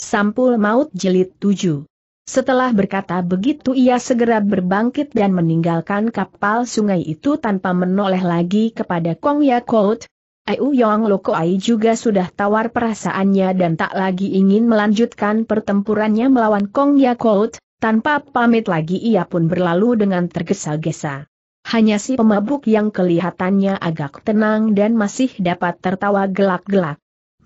Sampul Maut Jelit 7 Setelah berkata begitu ia segera berbangkit dan meninggalkan kapal sungai itu tanpa menoleh lagi kepada Kong Yakout. Ayu Yong Loko Ai juga sudah tawar perasaannya dan tak lagi ingin melanjutkan pertempurannya melawan Kong Yakout, tanpa pamit lagi ia pun berlalu dengan tergesa-gesa. Hanya si pemabuk yang kelihatannya agak tenang dan masih dapat tertawa gelak-gelak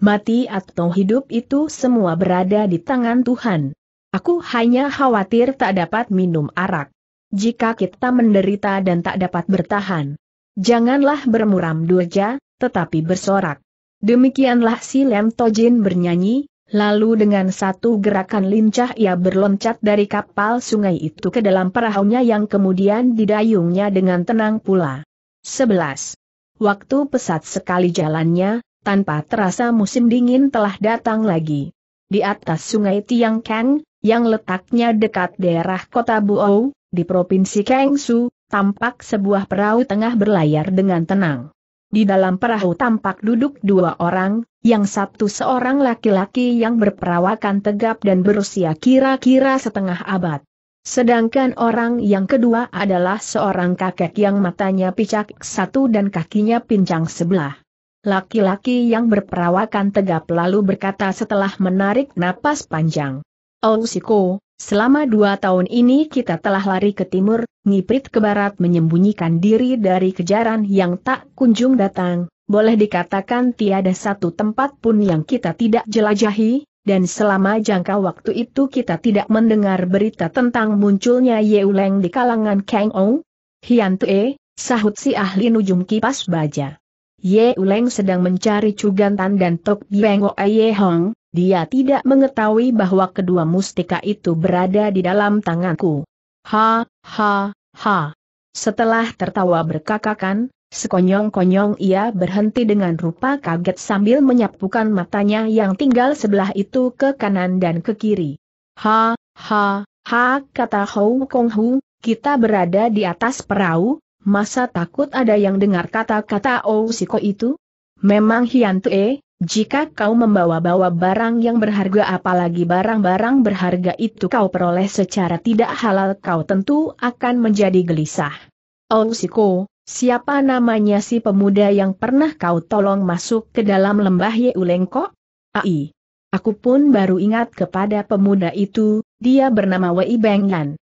mati atau hidup itu semua berada di tangan Tuhan. Aku hanya khawatir tak dapat minum arak. Jika kita menderita dan tak dapat bertahan, janganlah bermuram durja, tetapi bersorak. Demikianlah si Lem Tojin bernyanyi, lalu dengan satu gerakan lincah ia berloncat dari kapal sungai itu ke dalam perahunya yang kemudian didayungnya dengan tenang pula. 11. Waktu pesat sekali jalannya, tanpa terasa musim dingin telah datang lagi. Di atas sungai Tiang Kang, yang letaknya dekat daerah kota Buou, di provinsi Kangsu, tampak sebuah perahu tengah berlayar dengan tenang. Di dalam perahu tampak duduk dua orang, yang satu seorang laki-laki yang berperawakan tegap dan berusia kira-kira setengah abad. Sedangkan orang yang kedua adalah seorang kakek yang matanya picak satu dan kakinya pincang sebelah. Laki-laki yang berperawakan tegap lalu berkata setelah menarik napas panjang. "Oh Siko, selama dua tahun ini kita telah lari ke timur, ngiprit ke barat menyembunyikan diri dari kejaran yang tak kunjung datang, boleh dikatakan tiada satu tempat pun yang kita tidak jelajahi, dan selama jangka waktu itu kita tidak mendengar berita tentang munculnya Yeuleng di kalangan Kang Ong. Hian Tue, sahut si ahli nujum kipas baja. Ye Uleng sedang mencari Cugantan dan Tok bengok Ye Hong, dia tidak mengetahui bahwa kedua mustika itu berada di dalam tanganku. Ha, ha, ha. Setelah tertawa berkakakan, sekonyong-konyong ia berhenti dengan rupa kaget sambil menyapukan matanya yang tinggal sebelah itu ke kanan dan ke kiri. Ha, ha, ha, kata Hou Kong Hu, kita berada di atas perahu, Masa takut ada yang dengar kata-kata Ousiko oh itu? Memang Hian eh, jika kau membawa-bawa barang yang berharga apalagi barang-barang berharga itu kau peroleh secara tidak halal kau tentu akan menjadi gelisah. Ousiko, oh siapa namanya si pemuda yang pernah kau tolong masuk ke dalam lembah Yeulengko? Ai. Aku pun baru ingat kepada pemuda itu, dia bernama Wei Bengyan.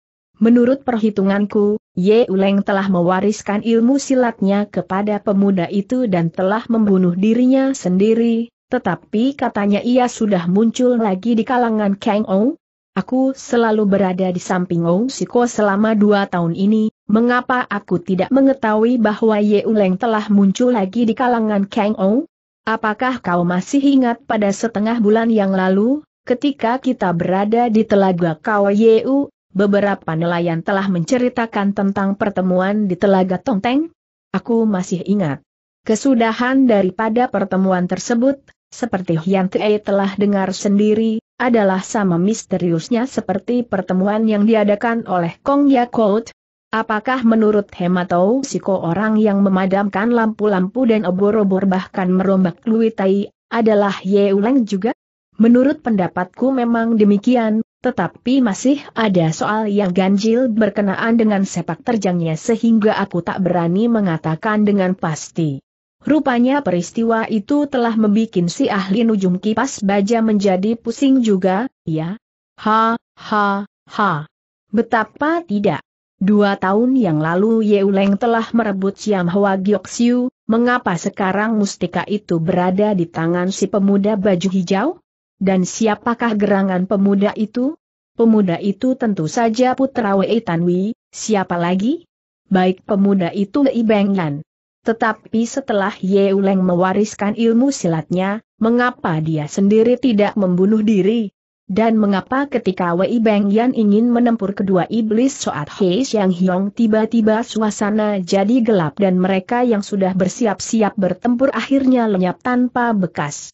Menurut perhitunganku, Ye Uleng telah mewariskan ilmu silatnya kepada pemuda itu dan telah membunuh dirinya sendiri, tetapi katanya ia sudah muncul lagi di kalangan Kang Ou. Aku selalu berada di samping Ou Siko selama dua tahun ini, mengapa aku tidak mengetahui bahwa Ye Uleng telah muncul lagi di kalangan Kang Ou? Apakah kau masih ingat pada setengah bulan yang lalu, ketika kita berada di telaga Ye U, beberapa nelayan telah menceritakan tentang pertemuan di Telaga Tongteng? Aku masih ingat. Kesudahan daripada pertemuan tersebut, seperti Hian Tei telah dengar sendiri, adalah sama misteriusnya seperti pertemuan yang diadakan oleh Kong Yakult. Apakah menurut Hematou Siko orang yang memadamkan lampu-lampu dan obor-obor bahkan merombak Lui Tai, adalah Ye Uleng juga? Menurut pendapatku memang demikian, tetapi masih ada soal yang ganjil berkenaan dengan sepak terjangnya sehingga aku tak berani mengatakan dengan pasti. Rupanya peristiwa itu telah membuat si ahli nujum kipas baja menjadi pusing juga, ya? Ha, ha, ha. Betapa tidak. Dua tahun yang lalu Yeuleng telah merebut Siam Hwa Gyoksiu, mengapa sekarang mustika itu berada di tangan si pemuda baju hijau? Dan siapakah gerangan pemuda itu? Pemuda itu tentu saja putra Wei Tanwi, siapa lagi? Baik pemuda itu Wei Benglan. Tetapi setelah Ye Uleng mewariskan ilmu silatnya, mengapa dia sendiri tidak membunuh diri? Dan mengapa ketika Wei Yan ingin menempur kedua iblis Soat Hei Xiang Hiong tiba-tiba suasana jadi gelap dan mereka yang sudah bersiap-siap bertempur akhirnya lenyap tanpa bekas.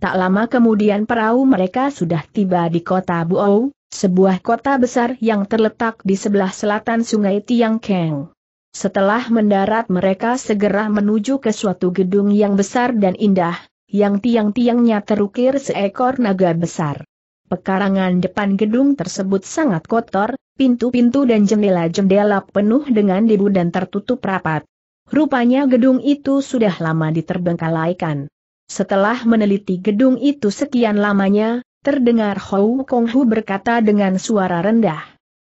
Tak lama kemudian perahu mereka sudah tiba di kota Buou, sebuah kota besar yang terletak di sebelah selatan sungai Tiangkeng. Setelah mendarat mereka segera menuju ke suatu gedung yang besar dan indah, yang tiang-tiangnya terukir seekor naga besar. Pekarangan depan gedung tersebut sangat kotor, pintu-pintu dan jendela-jendela penuh dengan debu dan tertutup rapat. Rupanya gedung itu sudah lama diterbengkalaikan. Setelah meneliti gedung itu sekian lamanya, terdengar Hou Kong Hu berkata dengan suara rendah.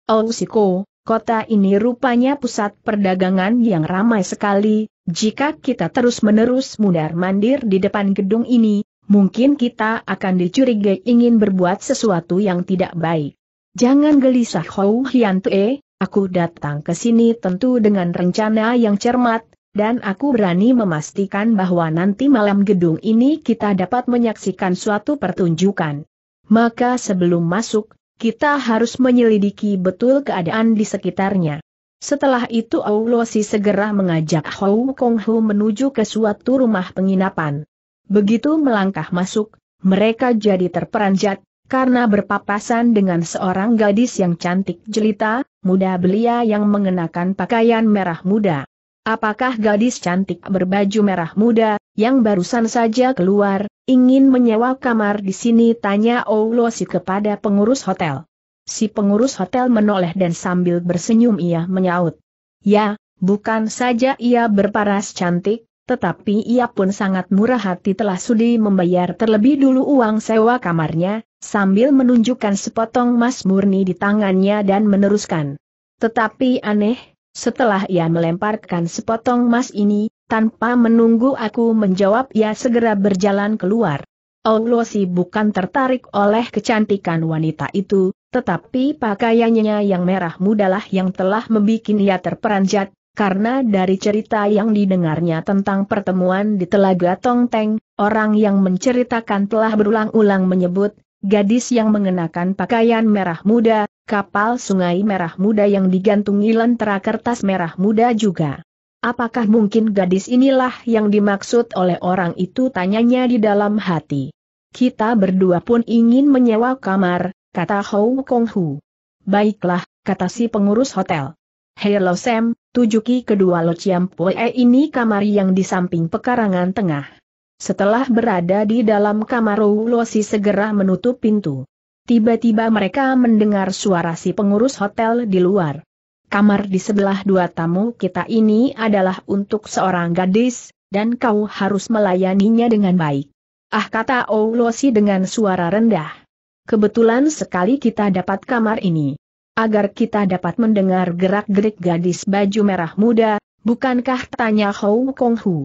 Oh, Siko, kota ini rupanya pusat perdagangan yang ramai sekali, jika kita terus-menerus mundar-mandir di depan gedung ini, mungkin kita akan dicurigai ingin berbuat sesuatu yang tidak baik. Jangan gelisah Hou Hian Tue, aku datang ke sini tentu dengan rencana yang cermat, dan aku berani memastikan bahwa nanti malam gedung ini kita dapat menyaksikan suatu pertunjukan. Maka sebelum masuk, kita harus menyelidiki betul keadaan di sekitarnya. Setelah itu Aulosi segera mengajak Hou Kong Hu menuju ke suatu rumah penginapan. Begitu melangkah masuk, mereka jadi terperanjat, karena berpapasan dengan seorang gadis yang cantik jelita, muda belia yang mengenakan pakaian merah muda. Apakah gadis cantik berbaju merah muda, yang barusan saja keluar, ingin menyewa kamar di sini tanya Oulosi kepada pengurus hotel. Si pengurus hotel menoleh dan sambil bersenyum ia menyaut. Ya, bukan saja ia berparas cantik, tetapi ia pun sangat murah hati telah sudi membayar terlebih dulu uang sewa kamarnya, sambil menunjukkan sepotong emas murni di tangannya dan meneruskan. Tetapi aneh, setelah ia melemparkan sepotong emas ini, tanpa menunggu aku menjawab ia segera berjalan keluar. Olosi bukan tertarik oleh kecantikan wanita itu, tetapi pakaiannya yang merah mudalah yang telah membuat ia terperanjat, karena dari cerita yang didengarnya tentang pertemuan di Telaga Tongteng, orang yang menceritakan telah berulang-ulang menyebut, Gadis yang mengenakan pakaian merah muda, kapal sungai merah muda yang digantungi lentera kertas merah muda juga. Apakah mungkin gadis inilah yang dimaksud oleh orang itu tanyanya di dalam hati. Kita berdua pun ingin menyewa kamar, kata Hou Kong Hu. Baiklah, kata si pengurus hotel. Hei Sam, tujuki kedua lociam poe ini kamar yang di samping pekarangan tengah. Setelah berada di dalam kamar Ulosi segera menutup pintu. Tiba-tiba mereka mendengar suara si pengurus hotel di luar. Kamar di sebelah dua tamu kita ini adalah untuk seorang gadis, dan kau harus melayaninya dengan baik. Ah kata Ulosi dengan suara rendah. Kebetulan sekali kita dapat kamar ini. Agar kita dapat mendengar gerak-gerik gadis baju merah muda, bukankah tanya Hou Kong Hu.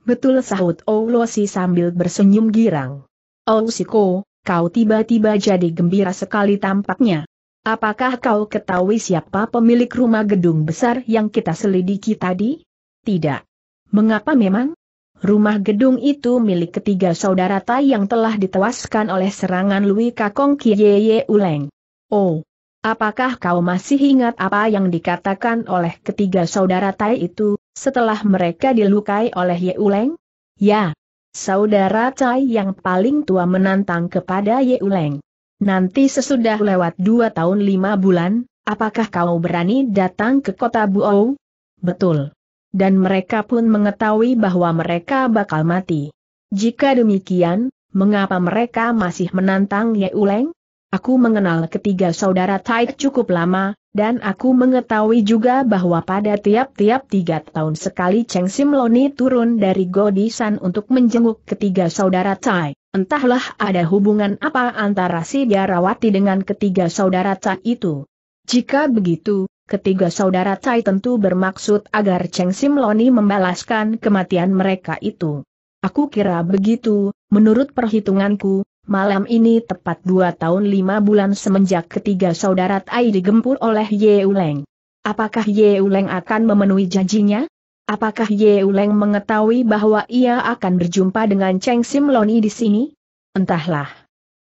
Betul sahut si sambil bersenyum girang. Oh ko, kau tiba-tiba jadi gembira sekali tampaknya. Apakah kau ketahui siapa pemilik rumah gedung besar yang kita selidiki tadi? Tidak. Mengapa memang? Rumah gedung itu milik ketiga saudara Tai yang telah ditewaskan oleh serangan Lui Kakong Kiye Uleng. Oh, apakah kau masih ingat apa yang dikatakan oleh ketiga saudara Tai itu? setelah mereka dilukai oleh Ye Yeuleng? Ya. Saudara Cai yang paling tua menantang kepada Ye Yeuleng. Nanti sesudah lewat dua tahun lima bulan, apakah kau berani datang ke kota Buou? Betul. Dan mereka pun mengetahui bahwa mereka bakal mati. Jika demikian, mengapa mereka masih menantang Ye Yeuleng? Aku mengenal ketiga saudara Tai cukup lama, dan aku mengetahui juga bahwa pada tiap-tiap tiga tahun sekali Cheng Simloni turun dari Godisan untuk menjenguk ketiga saudara Cai. Entahlah ada hubungan apa antara si Biarawati dengan ketiga saudara Cai itu. Jika begitu, ketiga saudara Cai tentu bermaksud agar Cheng Simloni membalaskan kematian mereka itu. Aku kira begitu, menurut perhitunganku, Malam ini tepat dua tahun lima bulan semenjak ketiga saudara Tai digempur oleh Ye Uleng. Apakah Ye Uleng akan memenuhi janjinya? Apakah Ye Uleng mengetahui bahwa ia akan berjumpa dengan Cheng Simloni di sini? Entahlah.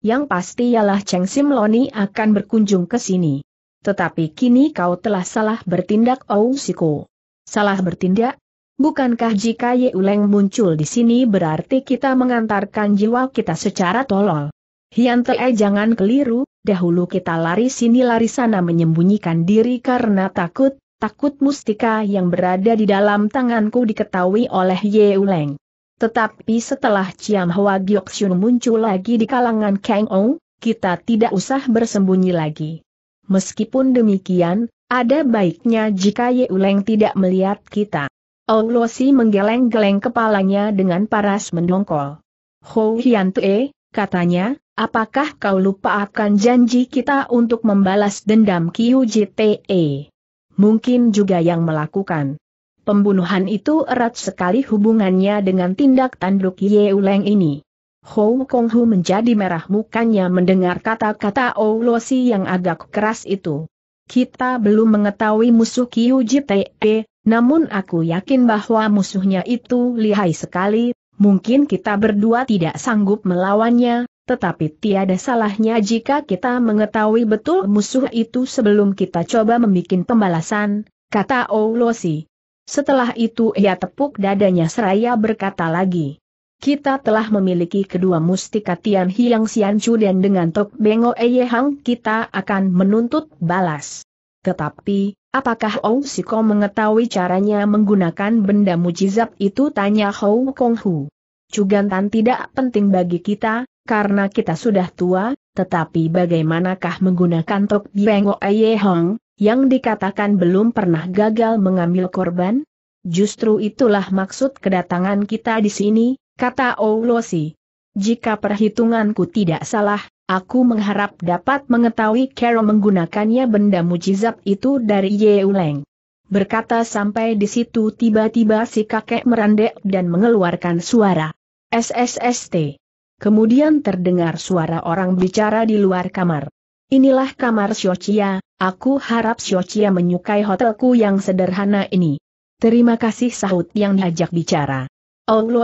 Yang pasti ialah Cheng Simloni akan berkunjung ke sini. Tetapi kini kau telah salah bertindak Oh Salah bertindak? Bukankah jika Yeuleng muncul di sini berarti kita mengantarkan jiwa kita secara tolol? Hian Te'e jangan keliru, dahulu kita lari sini lari sana menyembunyikan diri karena takut, takut mustika yang berada di dalam tanganku diketahui oleh Yeuleng. Tetapi setelah Chiang Hwa Gyoksyun muncul lagi di kalangan Kang Ong, kita tidak usah bersembunyi lagi. Meskipun demikian, ada baiknya jika Yeuleng tidak melihat kita. Losi menggeleng-geleng kepalanya dengan paras mendongkol. Hou Hian Tue, katanya, apakah kau lupa akan janji kita untuk membalas dendam Kiu Jte? Mungkin juga yang melakukan. Pembunuhan itu erat sekali hubungannya dengan tindak tanduk Ye Uleng ini. Hou Kong Hu menjadi merah mukanya mendengar kata-kata Losi yang agak keras itu. Kita belum mengetahui musuh Kiu Jte, namun aku yakin bahwa musuhnya itu lihai sekali, mungkin kita berdua tidak sanggup melawannya, tetapi tiada salahnya jika kita mengetahui betul musuh itu sebelum kita coba membuat pembalasan, kata Oulosi. Setelah itu ia tepuk dadanya seraya berkata lagi. Kita telah memiliki kedua mustika Tian Hiang Chu dan dengan Tok Bengo Eye Hang kita akan menuntut balas. Tetapi, apakah Ong Siko mengetahui caranya menggunakan benda mujizat itu tanya Hou Kong Hu. Cugantan tidak penting bagi kita, karena kita sudah tua, tetapi bagaimanakah menggunakan Tok Bengo Aye Hong, yang dikatakan belum pernah gagal mengambil korban? Justru itulah maksud kedatangan kita di sini, kata Losi. Jika perhitunganku tidak salah, Aku mengharap dapat mengetahui Carol menggunakannya benda mujizat itu dari Yeuleng. Berkata sampai di situ tiba-tiba si kakek merandek dan mengeluarkan suara. SSST. Kemudian terdengar suara orang bicara di luar kamar. Inilah kamar Shochia. aku harap Shochia menyukai hotelku yang sederhana ini. Terima kasih sahut yang diajak bicara.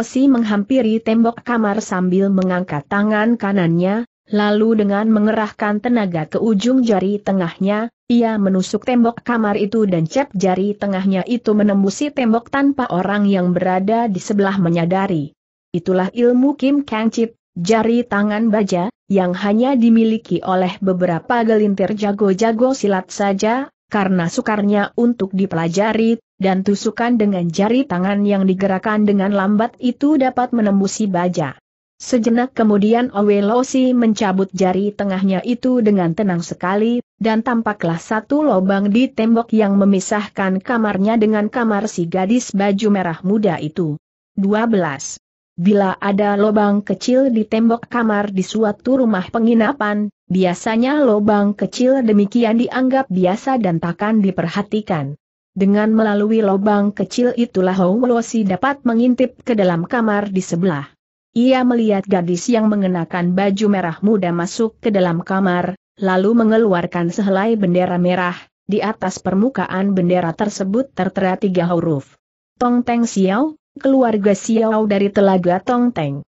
Si menghampiri tembok kamar sambil mengangkat tangan kanannya, Lalu dengan mengerahkan tenaga ke ujung jari tengahnya, ia menusuk tembok kamar itu dan cep jari tengahnya itu menembusi tembok tanpa orang yang berada di sebelah menyadari. Itulah ilmu Kim Kang Chip, jari tangan baja, yang hanya dimiliki oleh beberapa gelintir jago-jago silat saja, karena sukarnya untuk dipelajari, dan tusukan dengan jari tangan yang digerakkan dengan lambat itu dapat menembusi baja. Sejenak kemudian Owe Losi mencabut jari tengahnya itu dengan tenang sekali, dan tampaklah satu lubang di tembok yang memisahkan kamarnya dengan kamar si gadis baju merah muda itu. 12. Bila ada lubang kecil di tembok kamar di suatu rumah penginapan, biasanya lubang kecil demikian dianggap biasa dan takkan diperhatikan. Dengan melalui lubang kecil itulah Losi dapat mengintip ke dalam kamar di sebelah. Ia melihat gadis yang mengenakan baju merah muda masuk ke dalam kamar, lalu mengeluarkan sehelai bendera merah, di atas permukaan bendera tersebut tertera tiga huruf. Tong Teng Xiao, keluarga Xiao dari telaga Tong Teng.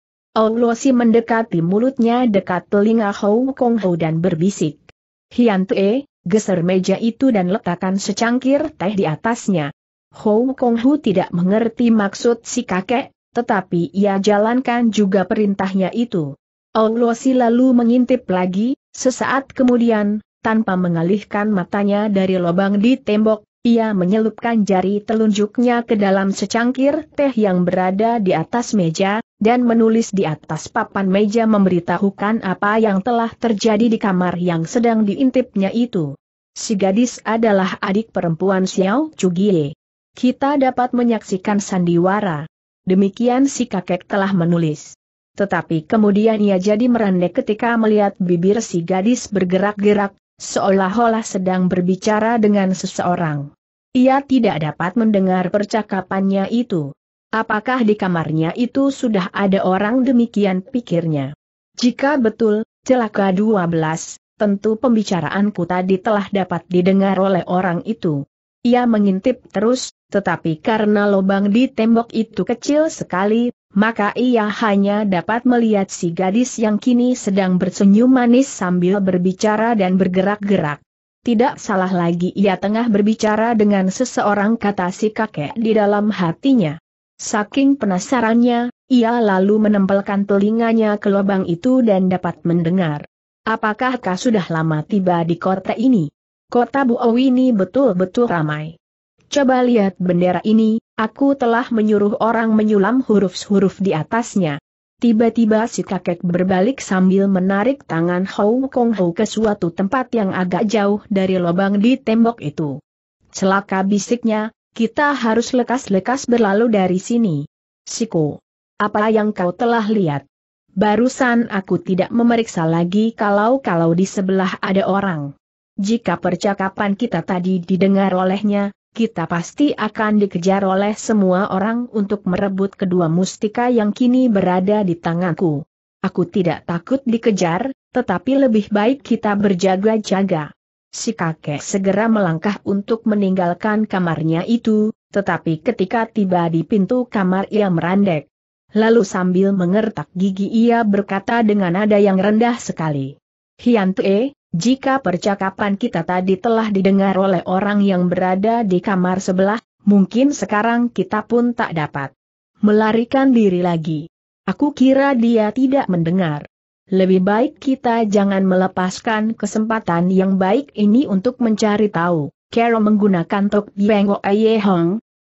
Si mendekati mulutnya dekat telinga Hou Kong Hou dan berbisik. Hian Tue, geser meja itu dan letakkan secangkir teh di atasnya. Hou Kong Hu tidak mengerti maksud si kakek, tetapi ia jalankan juga perintahnya itu. Olosi lalu mengintip lagi, sesaat kemudian, tanpa mengalihkan matanya dari lubang di tembok, ia menyelupkan jari telunjuknya ke dalam secangkir teh yang berada di atas meja, dan menulis di atas papan meja memberitahukan apa yang telah terjadi di kamar yang sedang diintipnya itu. Si gadis adalah adik perempuan Xiao Chugie. Kita dapat menyaksikan sandiwara Demikian si kakek telah menulis. Tetapi kemudian ia jadi merendek ketika melihat bibir si gadis bergerak-gerak, seolah-olah sedang berbicara dengan seseorang. Ia tidak dapat mendengar percakapannya itu. Apakah di kamarnya itu sudah ada orang demikian pikirnya? Jika betul, celaka 12, tentu pembicaraanku tadi telah dapat didengar oleh orang itu. Ia mengintip terus, tetapi karena lubang di tembok itu kecil sekali, maka ia hanya dapat melihat si gadis yang kini sedang bersenyum manis sambil berbicara dan bergerak-gerak. Tidak salah lagi ia tengah berbicara dengan seseorang kata si kakek di dalam hatinya. Saking penasarannya, ia lalu menempelkan telinganya ke lubang itu dan dapat mendengar. Apakah kau sudah lama tiba di kota ini? Kota Buowini betul-betul ramai. Coba lihat bendera ini, aku telah menyuruh orang menyulam huruf-huruf di atasnya. Tiba-tiba si kakek berbalik sambil menarik tangan Hou Kong Hou ke suatu tempat yang agak jauh dari lubang di tembok itu. Celaka bisiknya, kita harus lekas-lekas berlalu dari sini. Siku, apa yang kau telah lihat? Barusan aku tidak memeriksa lagi kalau-kalau di sebelah ada orang. Jika percakapan kita tadi didengar olehnya, kita pasti akan dikejar oleh semua orang untuk merebut kedua mustika yang kini berada di tanganku. Aku tidak takut dikejar, tetapi lebih baik kita berjaga-jaga. Si kakek segera melangkah untuk meninggalkan kamarnya itu, tetapi ketika tiba di pintu kamar ia merandek. Lalu sambil mengertak gigi ia berkata dengan nada yang rendah sekali. Hian jika percakapan kita tadi telah didengar oleh orang yang berada di kamar sebelah, mungkin sekarang kita pun tak dapat melarikan diri lagi. Aku kira dia tidak mendengar. Lebih baik kita jangan melepaskan kesempatan yang baik ini untuk mencari tahu. Carol menggunakan Tok Bieng ayehong. Hong.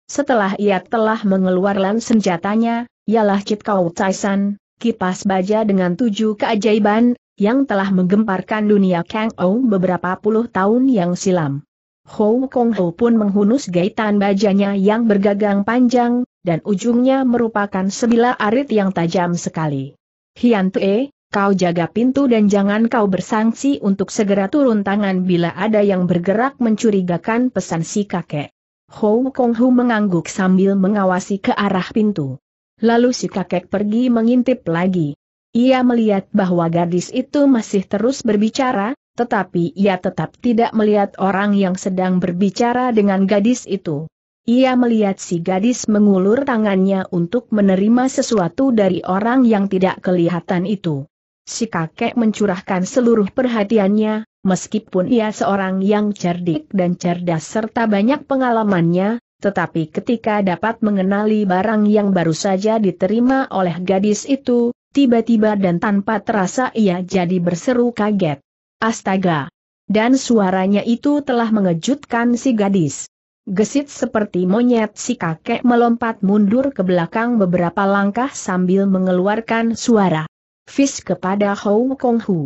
Setelah ia telah mengeluarkan senjatanya, ialah Chit Kau Tyson, kipas baja dengan tujuh keajaiban, yang telah menggemparkan dunia Kang Ou beberapa puluh tahun yang silam. Hou Kong Ho pun menghunus gaitan bajanya yang bergagang panjang, dan ujungnya merupakan sebilah arit yang tajam sekali. Hian Tue, kau jaga pintu dan jangan kau bersangsi untuk segera turun tangan bila ada yang bergerak mencurigakan pesan si kakek. Hou Kong Hu mengangguk sambil mengawasi ke arah pintu. Lalu si kakek pergi mengintip lagi. Ia melihat bahwa gadis itu masih terus berbicara, tetapi ia tetap tidak melihat orang yang sedang berbicara dengan gadis itu. Ia melihat si gadis mengulur tangannya untuk menerima sesuatu dari orang yang tidak kelihatan itu. Si kakek mencurahkan seluruh perhatiannya, meskipun ia seorang yang cerdik dan cerdas serta banyak pengalamannya, tetapi ketika dapat mengenali barang yang baru saja diterima oleh gadis itu, tiba-tiba dan tanpa terasa ia jadi berseru kaget. Astaga! Dan suaranya itu telah mengejutkan si gadis. Gesit seperti monyet si kakek melompat mundur ke belakang beberapa langkah sambil mengeluarkan suara. Fis kepada Hou Kong Hu.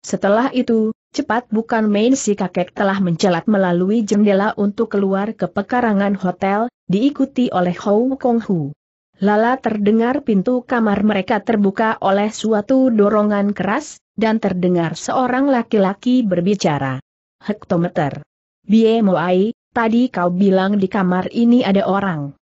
Setelah itu, cepat bukan main si kakek telah mencelat melalui jendela untuk keluar ke pekarangan hotel, diikuti oleh Hou Kong Hu. Lala terdengar pintu kamar mereka terbuka oleh suatu dorongan keras, dan terdengar seorang laki-laki berbicara. Hektometer. Bie Moai, tadi kau bilang di kamar ini ada orang.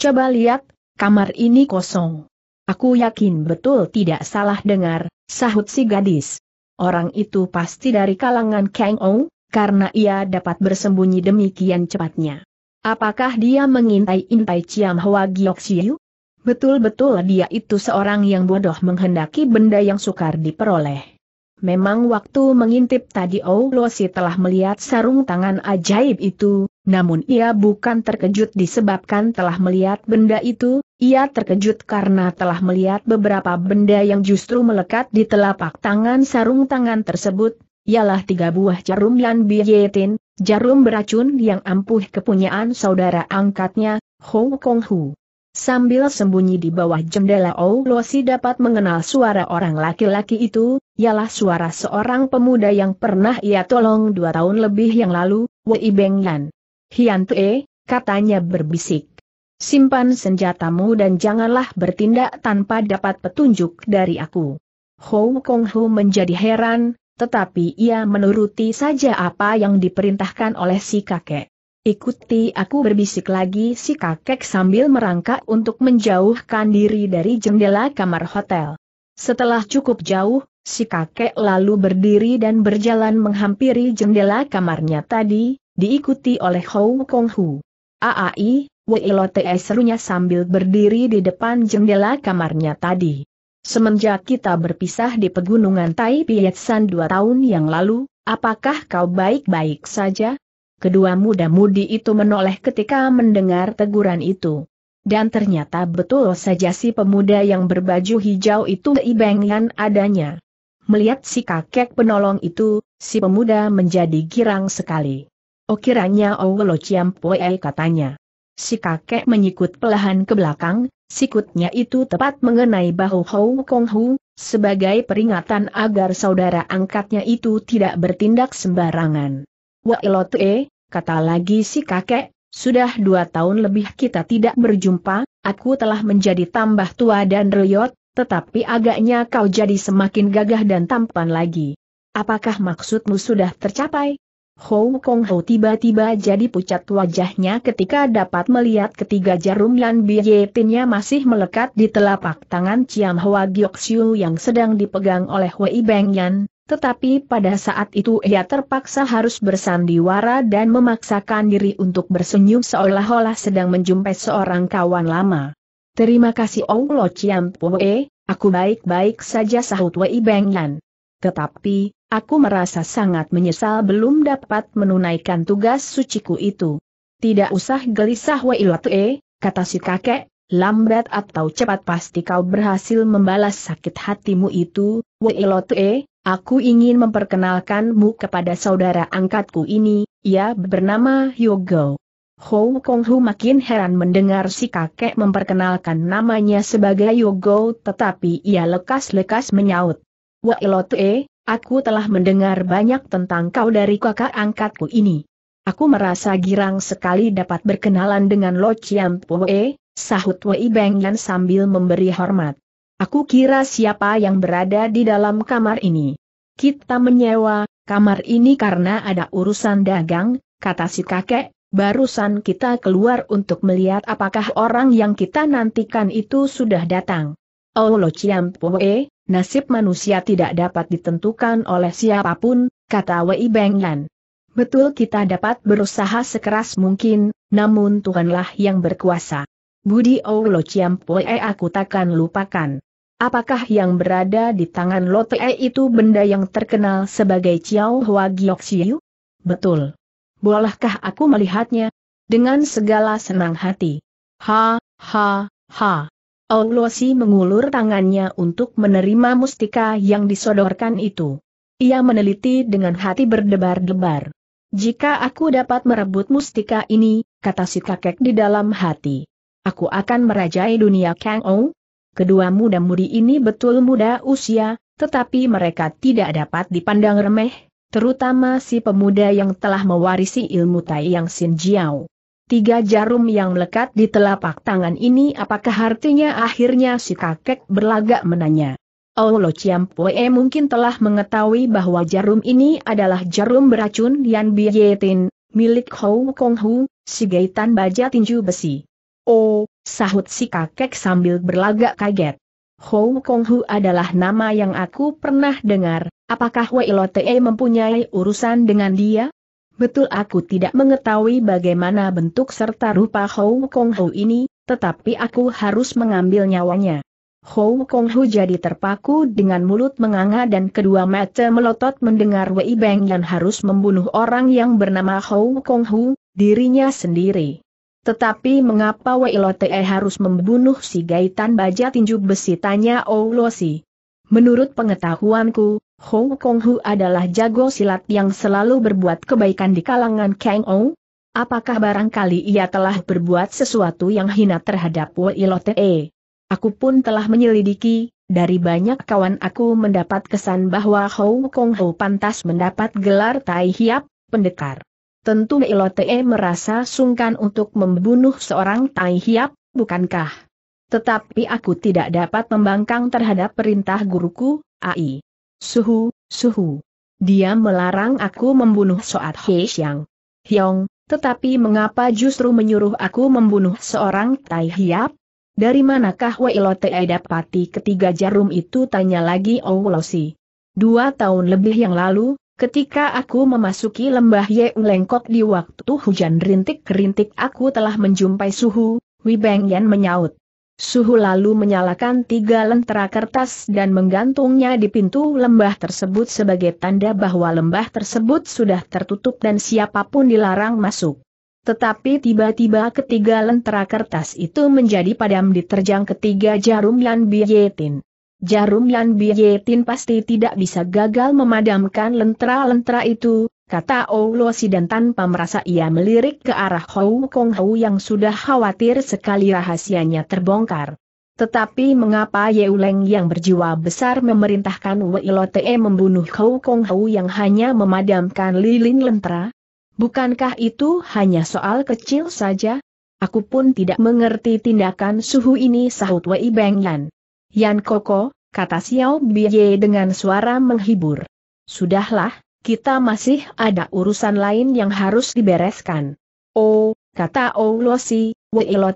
Coba lihat, kamar ini kosong. Aku yakin betul tidak salah dengar, sahut si gadis. Orang itu pasti dari kalangan Kang Ong, karena ia dapat bersembunyi demikian cepatnya. Apakah dia mengintai intai Ciam Hwa Giok Siu? Betul-betul dia itu seorang yang bodoh menghendaki benda yang sukar diperoleh. Memang waktu mengintip tadi Oulosi telah melihat sarung tangan ajaib itu, namun ia bukan terkejut disebabkan telah melihat benda itu, ia terkejut karena telah melihat beberapa benda yang justru melekat di telapak tangan sarung tangan tersebut, ialah tiga buah jarum yang biyetin, jarum beracun yang ampuh kepunyaan saudara angkatnya, Hong Kong Hu. Sambil sembunyi di bawah jendela Oulosi dapat mengenal suara orang laki-laki itu, ialah suara seorang pemuda yang pernah ia tolong dua tahun lebih yang lalu, Wei Beng Yan. Hian Tue, katanya berbisik. Simpan senjatamu dan janganlah bertindak tanpa dapat petunjuk dari aku. Hou Kong Hu menjadi heran, tetapi ia menuruti saja apa yang diperintahkan oleh si kakek. Ikuti aku berbisik lagi si kakek sambil merangkak untuk menjauhkan diri dari jendela kamar hotel. Setelah cukup jauh, si kakek lalu berdiri dan berjalan menghampiri jendela kamarnya tadi, diikuti oleh Hou Kong Hu. Aai, Wilote serunya sambil berdiri di depan jendela kamarnya tadi. Semenjak kita berpisah di pegunungan Tai San dua tahun yang lalu, apakah kau baik-baik saja? Kedua muda-mudi itu menoleh ketika mendengar teguran itu. Dan ternyata betul saja si pemuda yang berbaju hijau itu ibengan adanya. Melihat si kakek penolong itu, si pemuda menjadi girang sekali. Oh kiranya Owelo Ciampoe katanya. Si kakek menyikut pelahan ke belakang, sikutnya itu tepat mengenai bahu Hou Kong Hu, sebagai peringatan agar saudara angkatnya itu tidak bertindak sembarangan. Wailotue, kata lagi si kakek, sudah dua tahun lebih kita tidak berjumpa, aku telah menjadi tambah tua dan riot, tetapi agaknya kau jadi semakin gagah dan tampan lagi. Apakah maksudmu sudah tercapai? Hou Kong Hou tiba-tiba jadi pucat wajahnya ketika dapat melihat ketiga jarum lan biyetinnya masih melekat di telapak tangan Ciam Hwa Giok yang sedang dipegang oleh Wei Beng Yan, tetapi pada saat itu ia terpaksa harus bersandiwara dan memaksakan diri untuk bersenyum seolah-olah sedang menjumpai seorang kawan lama. Terima kasih Allah Chiam Pue, aku baik-baik saja sahut Wei Beng Yan. Tetapi, aku merasa sangat menyesal belum dapat menunaikan tugas suciku itu. Tidak usah gelisah Wei Lotue, kata si kakek, lambat atau cepat pasti kau berhasil membalas sakit hatimu itu, Wei Lotue, Aku ingin memperkenalkanmu kepada saudara angkatku ini, ia bernama Yogo. Hou Kong Hu makin heran mendengar si kakek memperkenalkan namanya sebagai Yogo tetapi ia lekas-lekas menyaut. Lot Elotue, aku telah mendengar banyak tentang kau dari kakak angkatku ini. Aku merasa girang sekali dapat berkenalan dengan Lo Chiam Pue, sahut Wei Beng Yan sambil memberi hormat. Aku kira siapa yang berada di dalam kamar ini. Kita menyewa kamar ini karena ada urusan dagang, kata si kakek, barusan kita keluar untuk melihat apakah orang yang kita nantikan itu sudah datang. Oh lo ciampoe, nasib manusia tidak dapat ditentukan oleh siapapun, kata Wei Benglan. Betul kita dapat berusaha sekeras mungkin, namun Tuhanlah yang berkuasa. Budi Oulo Ciampoe aku takkan lupakan. Apakah yang berada di tangan Lote itu benda yang terkenal sebagai Ciao Hua Giok Siu? Betul. Bolehkah aku melihatnya? Dengan segala senang hati. Ha, ha, ha. Si mengulur tangannya untuk menerima mustika yang disodorkan itu. Ia meneliti dengan hati berdebar-debar. Jika aku dapat merebut mustika ini, kata si kakek di dalam hati aku akan merajai dunia Kang Ou? Kedua muda-mudi ini betul muda usia, tetapi mereka tidak dapat dipandang remeh, terutama si pemuda yang telah mewarisi ilmu Tai Yang Sin Jiao. Tiga jarum yang melekat di telapak tangan ini apakah artinya akhirnya si kakek berlagak menanya. Olo oh, Chiampue mungkin telah mengetahui bahwa jarum ini adalah jarum beracun Yan Bietin, milik Hou Kong Hu, si gaitan baja tinju besi. Oh, sahut si kakek sambil berlagak kaget. Hou Kong Hu adalah nama yang aku pernah dengar, apakah Wei Te mempunyai urusan dengan dia? Betul aku tidak mengetahui bagaimana bentuk serta rupa Hou Kong Hu ini, tetapi aku harus mengambil nyawanya. Hou Kong Hu jadi terpaku dengan mulut menganga dan kedua mata melotot mendengar Wei Beng dan harus membunuh orang yang bernama Hou Kong Hu, dirinya sendiri. Tetapi mengapa Weilote harus membunuh si Gaitan Baja Tinju Besi tanya Oulosi. Menurut pengetahuanku, Hou Kong Hu adalah jago silat yang selalu berbuat kebaikan di kalangan Kang Ou. Apakah barangkali ia telah berbuat sesuatu yang hina terhadap Weilote? E. Aku pun telah menyelidiki, dari banyak kawan aku mendapat kesan bahwa Hou Kong Hu pantas mendapat gelar Tai Hiap, pendekar. Tentu Melote merasa sungkan untuk membunuh seorang Tai Hiap, bukankah? Tetapi aku tidak dapat membangkang terhadap perintah guruku, Ai. Suhu, suhu. Dia melarang aku membunuh Soat He Xiang. Hyong, tetapi mengapa justru menyuruh aku membunuh seorang Tai Hiap? Dari manakah Weilote dapati ketiga jarum itu tanya lagi Owlosi. Dua tahun lebih yang lalu, Ketika aku memasuki lembah Yeung Lengkok di waktu hujan rintik-rintik aku telah menjumpai suhu, Beng Yan menyaut. Suhu lalu menyalakan tiga lentera kertas dan menggantungnya di pintu lembah tersebut sebagai tanda bahwa lembah tersebut sudah tertutup dan siapapun dilarang masuk. Tetapi tiba-tiba ketiga lentera kertas itu menjadi padam diterjang ketiga jarum Yan Bietin. Jarum Yan Tin pasti tidak bisa gagal memadamkan lentera-lentera itu, kata Si dan tanpa merasa ia melirik ke arah Hou Kong Hou yang sudah khawatir sekali rahasianya terbongkar. Tetapi mengapa Yeuleng yang berjiwa besar memerintahkan Wei Weilote membunuh Hou Kong Hou yang hanya memadamkan lilin lentera? Bukankah itu hanya soal kecil saja? Aku pun tidak mengerti tindakan suhu ini sahut Wei Beng Yan. Yan Koko, kata Xiao Biye dengan suara menghibur. Sudahlah, kita masih ada urusan lain yang harus dibereskan. Oh, kata Olosi,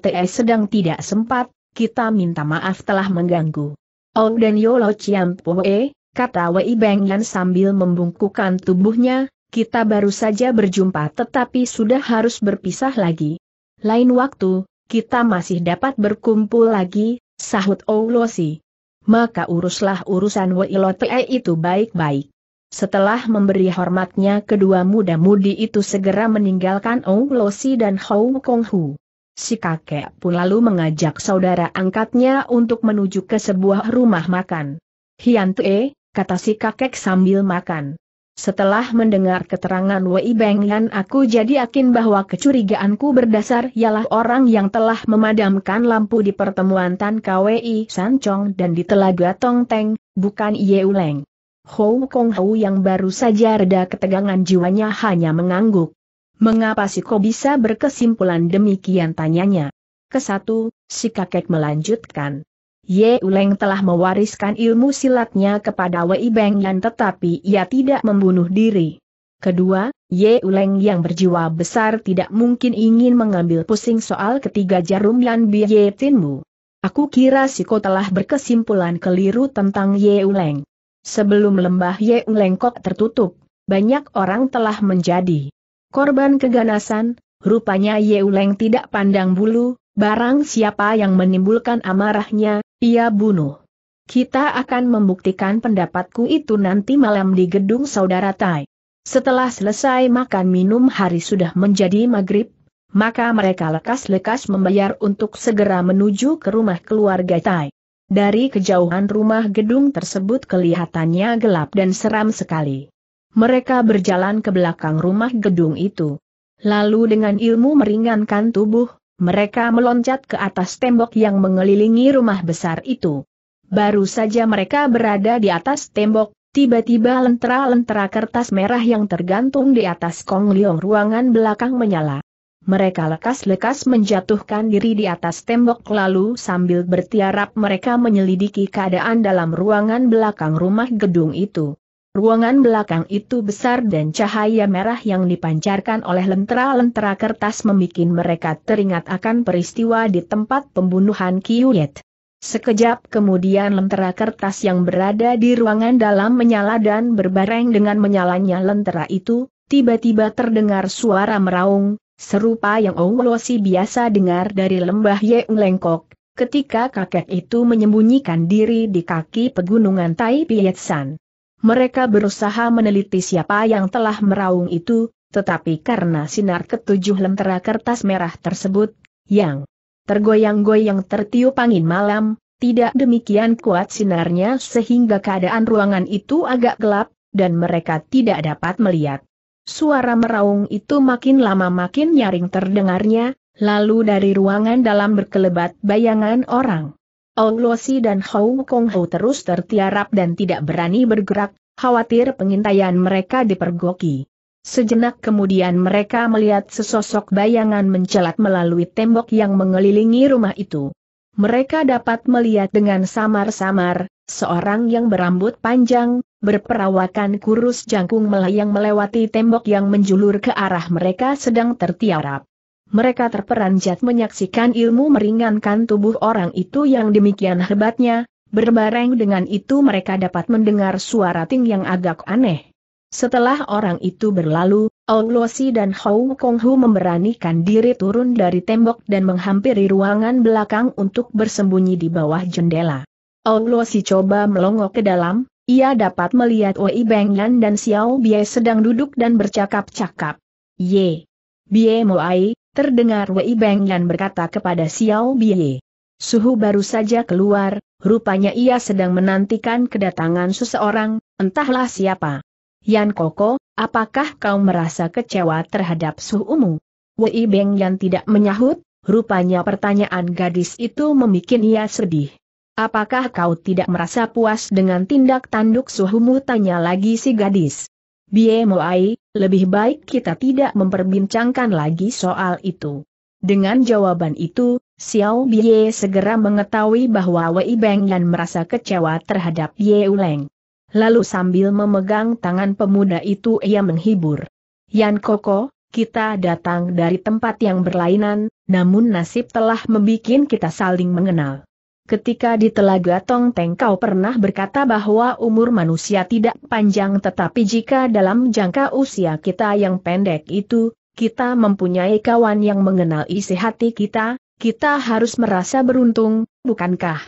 Te sedang tidak sempat, kita minta maaf telah mengganggu. Oh dan Yolo Chiampoe, kata Wei Yan sambil membungkukkan tubuhnya, kita baru saja berjumpa tetapi sudah harus berpisah lagi. Lain waktu, kita masih dapat berkumpul lagi, Sahut Oulosi. Maka uruslah urusan Weilotei itu baik-baik. Setelah memberi hormatnya kedua muda-mudi itu segera meninggalkan Oulosi dan Hou Konghu. Si kakek pun lalu mengajak saudara angkatnya untuk menuju ke sebuah rumah makan. Hian Tue, kata si kakek sambil makan. Setelah mendengar keterangan Wei Yan aku jadi yakin bahwa kecurigaanku berdasar ialah orang yang telah memadamkan lampu di pertemuan Tan KWI Sancong dan di Telaga Tong Teng, bukan Ye Uleng. Hou Kong Hou yang baru saja reda ketegangan jiwanya hanya mengangguk. Mengapa si kau bisa berkesimpulan demikian tanyanya? Kesatu, si kakek melanjutkan. Ye Uleng telah mewariskan ilmu silatnya kepada Wei Beng Yan tetapi ia tidak membunuh diri. Kedua, Ye Uleng yang berjiwa besar tidak mungkin ingin mengambil pusing soal ketiga jarum Yan Biye Tinmu. Aku kira kau telah berkesimpulan keliru tentang Ye Uleng. Sebelum lembah Ye Uleng kok tertutup, banyak orang telah menjadi korban keganasan, rupanya Ye Uleng tidak pandang bulu, barang siapa yang menimbulkan amarahnya, ia bunuh. Kita akan membuktikan pendapatku itu nanti malam di gedung saudara Tai. Setelah selesai makan minum hari sudah menjadi maghrib, maka mereka lekas-lekas membayar untuk segera menuju ke rumah keluarga Tai. Dari kejauhan rumah gedung tersebut kelihatannya gelap dan seram sekali. Mereka berjalan ke belakang rumah gedung itu. Lalu dengan ilmu meringankan tubuh, mereka meloncat ke atas tembok yang mengelilingi rumah besar itu. Baru saja mereka berada di atas tembok, tiba-tiba lentera-lentera kertas merah yang tergantung di atas Kong Liong ruangan belakang menyala. Mereka lekas-lekas menjatuhkan diri di atas tembok lalu sambil bertiarap mereka menyelidiki keadaan dalam ruangan belakang rumah gedung itu. Ruangan belakang itu besar dan cahaya merah yang dipancarkan oleh lentera-lentera kertas membuat mereka teringat akan peristiwa di tempat pembunuhan Kiyuet. Sekejap kemudian lentera kertas yang berada di ruangan dalam menyala dan berbareng dengan menyalanya lentera itu, tiba-tiba terdengar suara meraung, serupa yang Owolosi biasa dengar dari lembah Yeung Lengkok, ketika kakek itu menyembunyikan diri di kaki pegunungan Tai Pietsan. Mereka berusaha meneliti siapa yang telah meraung itu, tetapi karena sinar ketujuh lentera kertas merah tersebut, yang tergoyang-goyang tertiup angin malam, tidak demikian kuat sinarnya sehingga keadaan ruangan itu agak gelap, dan mereka tidak dapat melihat. Suara meraung itu makin lama makin nyaring terdengarnya, lalu dari ruangan dalam berkelebat bayangan orang. Luosi dan Hou Kong Ho terus tertiarap dan tidak berani bergerak, khawatir pengintaian mereka dipergoki. Sejenak kemudian mereka melihat sesosok bayangan mencelat melalui tembok yang mengelilingi rumah itu. Mereka dapat melihat dengan samar-samar, seorang yang berambut panjang, berperawakan kurus jangkung melayang melewati tembok yang menjulur ke arah mereka sedang tertiarap mereka terperanjat menyaksikan ilmu meringankan tubuh orang itu yang demikian hebatnya, berbareng dengan itu mereka dapat mendengar suara ting yang agak aneh. Setelah orang itu berlalu, Aulosi dan Hou Kong Hu memberanikan diri turun dari tembok dan menghampiri ruangan belakang untuk bersembunyi di bawah jendela. Aulosi coba melongok ke dalam, ia dapat melihat Wei Yan dan Xiao Bie sedang duduk dan bercakap-cakap. Ye! Bie Moai, Terdengar Wei Beng Yan berkata kepada Xiao Biye. Suhu baru saja keluar, rupanya ia sedang menantikan kedatangan seseorang, entahlah siapa. Yan Koko, apakah kau merasa kecewa terhadap suhumu? Wei Beng Yan tidak menyahut, rupanya pertanyaan gadis itu membuat ia sedih. Apakah kau tidak merasa puas dengan tindak tanduk suhumu? Tanya lagi si gadis. Bie Moai, lebih baik kita tidak memperbincangkan lagi soal itu. Dengan jawaban itu, Xiao Bie segera mengetahui bahwa Wei Beng Yan merasa kecewa terhadap Ye Uleng. Lalu sambil memegang tangan pemuda itu ia menghibur. Yan Koko, kita datang dari tempat yang berlainan, namun nasib telah membuat kita saling mengenal. Ketika di Telaga Tongteng kau pernah berkata bahwa umur manusia tidak panjang tetapi jika dalam jangka usia kita yang pendek itu, kita mempunyai kawan yang mengenal isi hati kita, kita harus merasa beruntung, bukankah?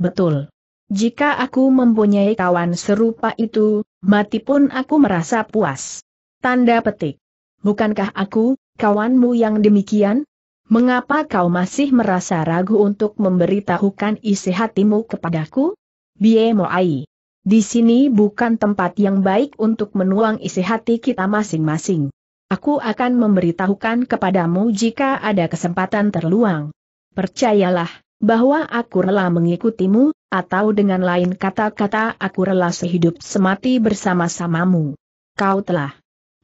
Betul. Jika aku mempunyai kawan serupa itu, mati pun aku merasa puas. Tanda petik. Bukankah aku, kawanmu yang demikian? Mengapa kau masih merasa ragu untuk memberitahukan isi hatimu kepadaku? Bie Moai. Di sini bukan tempat yang baik untuk menuang isi hati kita masing-masing. Aku akan memberitahukan kepadamu jika ada kesempatan terluang. Percayalah, bahwa aku rela mengikutimu, atau dengan lain kata-kata aku rela sehidup semati bersama-samamu. Kau telah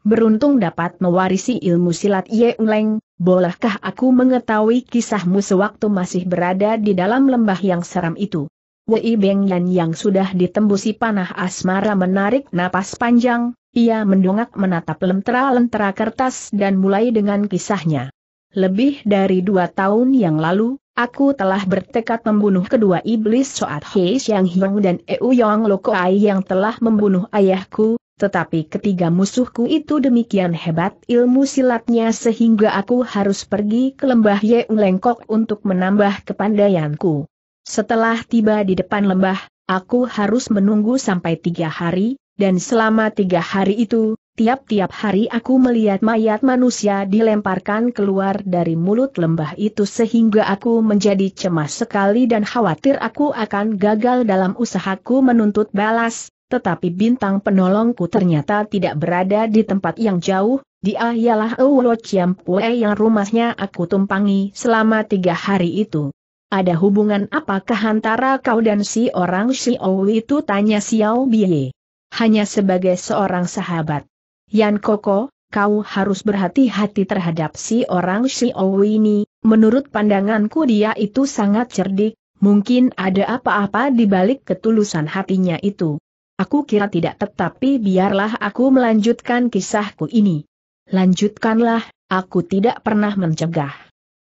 beruntung dapat mewarisi ilmu silat Ye Uleng, bolehkah aku mengetahui kisahmu sewaktu masih berada di dalam lembah yang seram itu? Wei Beng Yan yang sudah ditembusi panah asmara menarik napas panjang, ia mendongak menatap lentera-lentera kertas dan mulai dengan kisahnya. Lebih dari dua tahun yang lalu, aku telah bertekad membunuh kedua iblis Soat Hei Xiang Hiong dan Eu Yong Lokoai yang telah membunuh ayahku, tetapi ketiga musuhku itu demikian hebat ilmu silatnya sehingga aku harus pergi ke lembah Yeung Lengkok untuk menambah kepandaianku. Setelah tiba di depan lembah, aku harus menunggu sampai tiga hari, dan selama tiga hari itu, tiap-tiap hari aku melihat mayat manusia dilemparkan keluar dari mulut lembah itu sehingga aku menjadi cemas sekali dan khawatir aku akan gagal dalam usahaku menuntut balas, tetapi bintang penolongku ternyata tidak berada di tempat yang jauh, dia ialah Uwo Chiampue yang rumahnya aku tumpangi selama tiga hari itu. Ada hubungan apakah antara kau dan si orang Xiao itu tanya Xiao Biye. Hanya sebagai seorang sahabat. Yan Koko, kau harus berhati-hati terhadap si orang Xiao ini, menurut pandanganku dia itu sangat cerdik, mungkin ada apa-apa di balik ketulusan hatinya itu. Aku kira tidak tetapi biarlah aku melanjutkan kisahku ini. Lanjutkanlah, aku tidak pernah mencegah.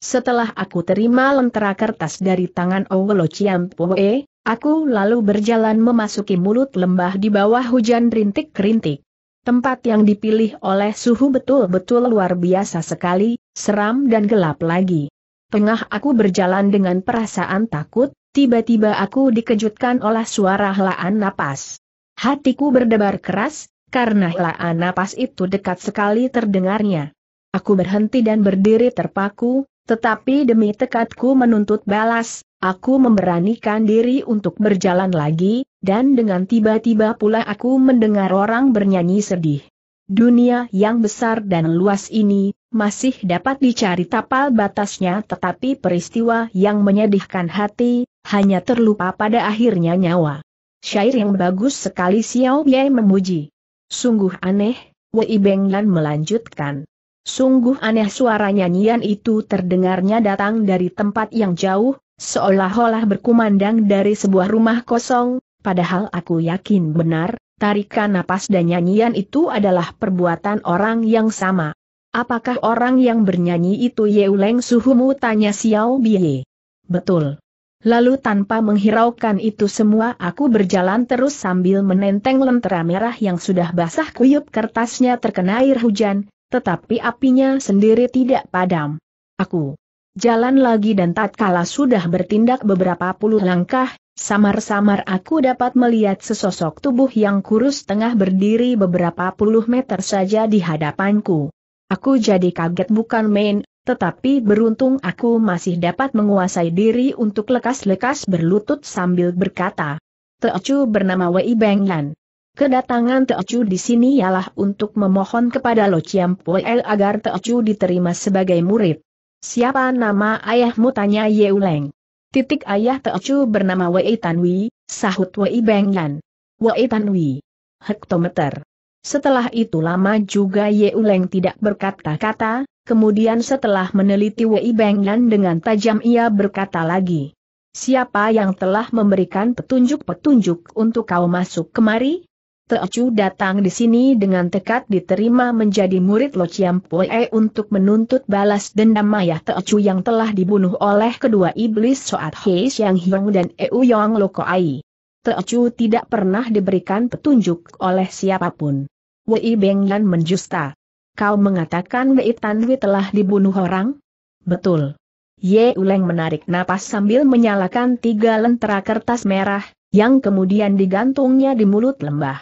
Setelah aku terima lentera kertas dari tangan Owolo Chiampoe, aku lalu berjalan memasuki mulut lembah di bawah hujan rintik-rintik. Tempat yang dipilih oleh suhu betul-betul luar biasa sekali, seram dan gelap lagi. Tengah aku berjalan dengan perasaan takut, tiba-tiba aku dikejutkan oleh suara helaan napas. Hatiku berdebar keras, karena helaan napas itu dekat sekali terdengarnya. Aku berhenti dan berdiri terpaku, tetapi demi tekadku menuntut balas, aku memberanikan diri untuk berjalan lagi, dan dengan tiba-tiba pula aku mendengar orang bernyanyi sedih. Dunia yang besar dan luas ini, masih dapat dicari tapal batasnya tetapi peristiwa yang menyedihkan hati, hanya terlupa pada akhirnya nyawa. Syair yang bagus sekali Xiao Bie memuji. Sungguh aneh, Wei Benglan melanjutkan. Sungguh aneh suara nyanyian itu terdengarnya datang dari tempat yang jauh, seolah-olah berkumandang dari sebuah rumah kosong, padahal aku yakin benar, tarikan napas dan nyanyian itu adalah perbuatan orang yang sama. Apakah orang yang bernyanyi itu Yeuleng Suhumu tanya Xiao Biye? Betul, Lalu tanpa menghiraukan itu semua aku berjalan terus sambil menenteng lentera merah yang sudah basah kuyup kertasnya terkena air hujan, tetapi apinya sendiri tidak padam. Aku jalan lagi dan tatkala sudah bertindak beberapa puluh langkah, samar-samar aku dapat melihat sesosok tubuh yang kurus tengah berdiri beberapa puluh meter saja di hadapanku. Aku jadi kaget bukan main, tetapi beruntung aku masih dapat menguasai diri untuk lekas-lekas berlutut sambil berkata. Teocu bernama Wei Benglan. Kedatangan Teocu di sini ialah untuk memohon kepada Lo Chiam Pue agar Teocu diterima sebagai murid. Siapa nama ayahmu tanya Ye Yeuleng. Titik ayah Teocu bernama Wei Tanwi, sahut Wei Benglan. Wei Tanwi. Hektometer. Setelah itu lama juga Ye Yeuleng tidak berkata-kata, kemudian setelah meneliti Wei Bengyan dengan tajam ia berkata lagi. Siapa yang telah memberikan petunjuk-petunjuk untuk kau masuk kemari? Teocu datang di sini dengan tekad diterima menjadi murid Lo Chiampoe untuk menuntut balas dendam ayah Teocu yang telah dibunuh oleh kedua iblis Soat Hei Xiang Hiong dan Eu Yong Lo Koai. Teocu tidak pernah diberikan petunjuk oleh siapapun. Wei Bengyan menjusta. Kau mengatakan Wei Tanwi telah dibunuh orang? Betul. Ye Uleng menarik napas sambil menyalakan tiga lentera kertas merah, yang kemudian digantungnya di mulut lembah.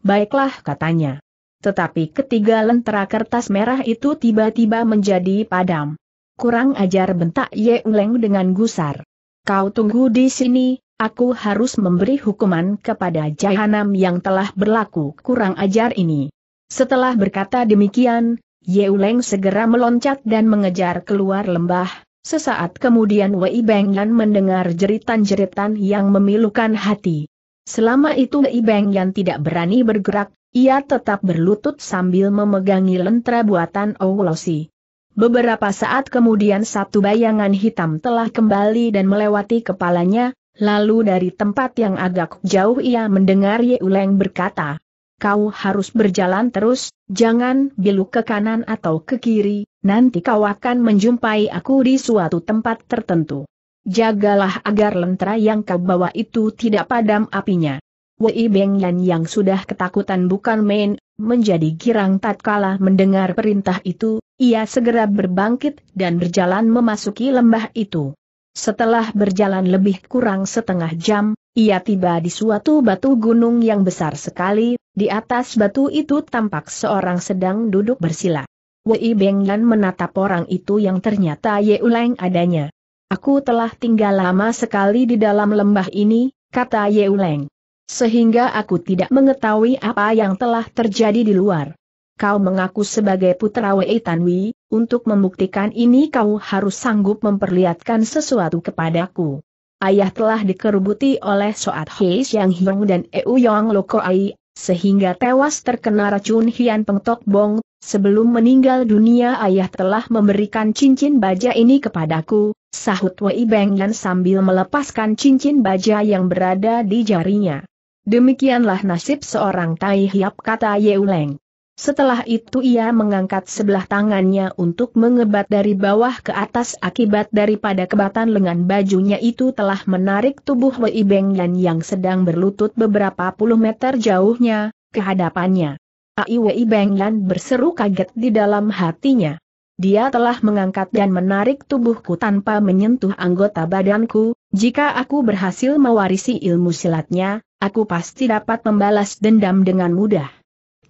Baiklah katanya. Tetapi ketiga lentera kertas merah itu tiba-tiba menjadi padam. Kurang ajar bentak Ye Uleng dengan gusar. Kau tunggu di sini, aku harus memberi hukuman kepada jahanam yang telah berlaku kurang ajar ini. Setelah berkata demikian, Yeuleng segera meloncat dan mengejar keluar lembah, sesaat kemudian Wei Bengyan mendengar jeritan-jeritan yang memilukan hati. Selama itu Wei Bengyan tidak berani bergerak, ia tetap berlutut sambil memegangi lentera buatan Owlosi. Beberapa saat kemudian satu bayangan hitam telah kembali dan melewati kepalanya, lalu dari tempat yang agak jauh ia mendengar Yeuleng berkata, kau harus berjalan terus, jangan bilu ke kanan atau ke kiri, nanti kau akan menjumpai aku di suatu tempat tertentu. Jagalah agar lentera yang kau bawa itu tidak padam apinya. Wei Beng yang sudah ketakutan bukan main, menjadi girang tatkala mendengar perintah itu, ia segera berbangkit dan berjalan memasuki lembah itu. Setelah berjalan lebih kurang setengah jam, ia tiba di suatu batu gunung yang besar sekali, di atas batu itu tampak seorang sedang duduk bersila. Wei Benglan menatap orang itu yang ternyata Ye Uleng adanya. Aku telah tinggal lama sekali di dalam lembah ini, kata Ye Uleng. Sehingga aku tidak mengetahui apa yang telah terjadi di luar kau mengaku sebagai putra Wei Tanwi, untuk membuktikan ini kau harus sanggup memperlihatkan sesuatu kepadaku. Ayah telah dikerubuti oleh Soat Hei Xiang Hiong dan Eu Yong Ai, sehingga tewas terkena racun Hian Pengtok Bong, sebelum meninggal dunia ayah telah memberikan cincin baja ini kepadaku, sahut Wei Beng dan sambil melepaskan cincin baja yang berada di jarinya. Demikianlah nasib seorang Tai Hiap kata Yeuleng. Setelah itu ia mengangkat sebelah tangannya untuk mengebat dari bawah ke atas akibat daripada kebatan lengan bajunya itu telah menarik tubuh Wei Yan yang sedang berlutut beberapa puluh meter jauhnya, ke hadapannya. Ai Wei Yan berseru kaget di dalam hatinya. Dia telah mengangkat dan menarik tubuhku tanpa menyentuh anggota badanku, jika aku berhasil mewarisi ilmu silatnya, aku pasti dapat membalas dendam dengan mudah.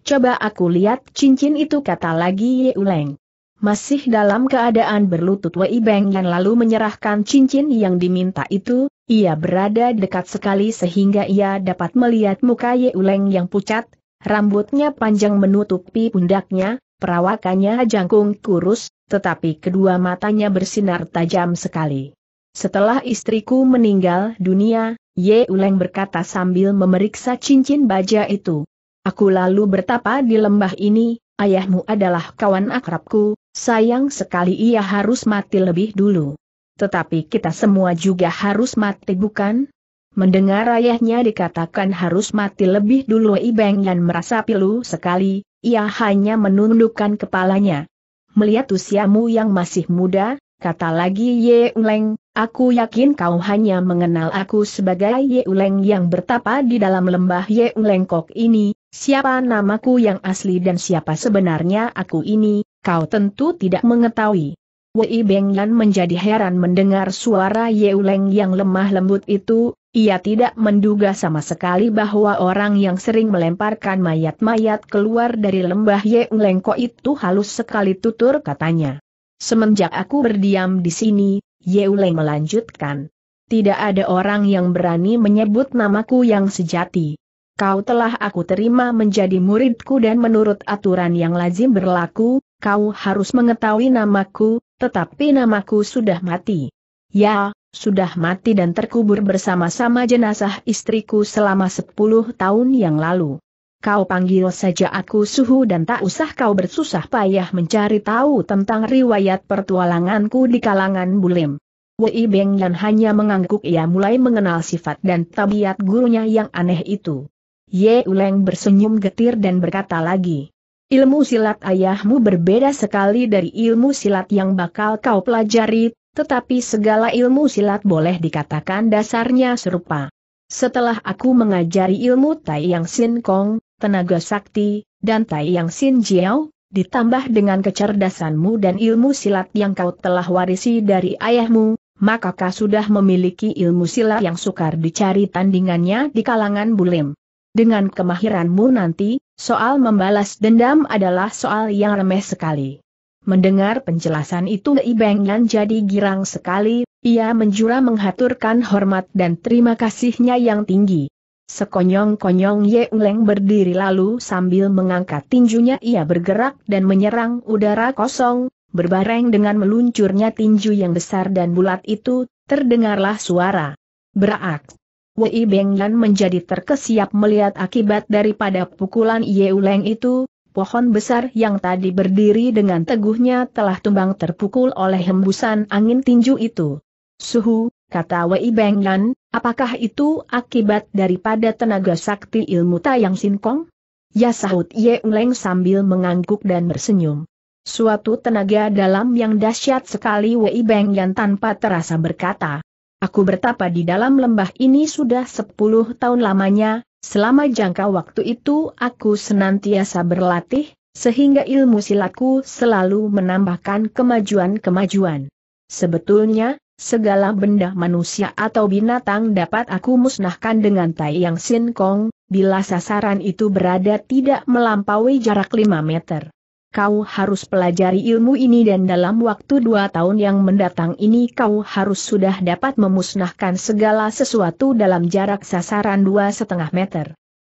Coba aku lihat cincin itu kata lagi Ye Uleng. Masih dalam keadaan berlutut Wei Beng yang lalu menyerahkan cincin yang diminta itu, ia berada dekat sekali sehingga ia dapat melihat muka Ye Uleng yang pucat, rambutnya panjang menutupi pundaknya, perawakannya jangkung kurus, tetapi kedua matanya bersinar tajam sekali. Setelah istriku meninggal dunia, Ye Uleng berkata sambil memeriksa cincin baja itu, Aku lalu bertapa di lembah ini, ayahmu adalah kawan akrabku, sayang sekali ia harus mati lebih dulu. Tetapi kita semua juga harus mati bukan? Mendengar ayahnya dikatakan harus mati lebih dulu Ibeng Yan merasa pilu sekali, ia hanya menundukkan kepalanya. Melihat usiamu yang masih muda, kata lagi Ye Uleng, aku yakin kau hanya mengenal aku sebagai Ye Uleng yang bertapa di dalam lembah Ye Uleng Kok ini, Siapa namaku yang asli dan siapa sebenarnya aku ini, kau tentu tidak mengetahui. Wei Bengyan menjadi heran mendengar suara Yeuleng yang lemah lembut itu, ia tidak menduga sama sekali bahwa orang yang sering melemparkan mayat-mayat keluar dari lembah Yeuleng kok itu halus sekali tutur katanya. Semenjak aku berdiam di sini, Yeuleng melanjutkan. Tidak ada orang yang berani menyebut namaku yang sejati kau telah aku terima menjadi muridku dan menurut aturan yang lazim berlaku, kau harus mengetahui namaku, tetapi namaku sudah mati. Ya, sudah mati dan terkubur bersama-sama jenazah istriku selama sepuluh tahun yang lalu. Kau panggil saja aku suhu dan tak usah kau bersusah payah mencari tahu tentang riwayat pertualanganku di kalangan bulim. Wei Beng hanya mengangguk ia mulai mengenal sifat dan tabiat gurunya yang aneh itu. Ye Uleng bersenyum getir dan berkata lagi. Ilmu silat ayahmu berbeda sekali dari ilmu silat yang bakal kau pelajari, tetapi segala ilmu silat boleh dikatakan dasarnya serupa. Setelah aku mengajari ilmu Tai Yang Sin Kong, tenaga sakti, dan Tai Yang Sin Jiao, ditambah dengan kecerdasanmu dan ilmu silat yang kau telah warisi dari ayahmu, maka kau sudah memiliki ilmu silat yang sukar dicari tandingannya di kalangan bulim. Dengan kemahiranmu nanti, soal membalas dendam adalah soal yang remeh sekali. Mendengar penjelasan itu Beng Yan jadi girang sekali, ia menjura menghaturkan hormat dan terima kasihnya yang tinggi. Sekonyong-konyong Ye Uleng berdiri lalu sambil mengangkat tinjunya ia bergerak dan menyerang udara kosong, berbareng dengan meluncurnya tinju yang besar dan bulat itu, terdengarlah suara. Berak. Wei Benglan menjadi terkesiap melihat akibat daripada pukulan Ye Uleng itu, pohon besar yang tadi berdiri dengan teguhnya telah tumbang terpukul oleh hembusan angin tinju itu. Suhu, kata Wei Benglan, apakah itu akibat daripada tenaga sakti ilmu Tayang Sinkong? Ya sahut Ye Uleng sambil mengangguk dan bersenyum. Suatu tenaga dalam yang dahsyat sekali Wei Benglan tanpa terasa berkata. Aku bertapa di dalam lembah ini sudah sepuluh tahun lamanya, selama jangka waktu itu aku senantiasa berlatih, sehingga ilmu silaku selalu menambahkan kemajuan-kemajuan. Sebetulnya, segala benda manusia atau binatang dapat aku musnahkan dengan tai yang sinkong, bila sasaran itu berada tidak melampaui jarak lima meter kau harus pelajari ilmu ini dan dalam waktu dua tahun yang mendatang ini kau harus sudah dapat memusnahkan segala sesuatu dalam jarak sasaran dua setengah meter.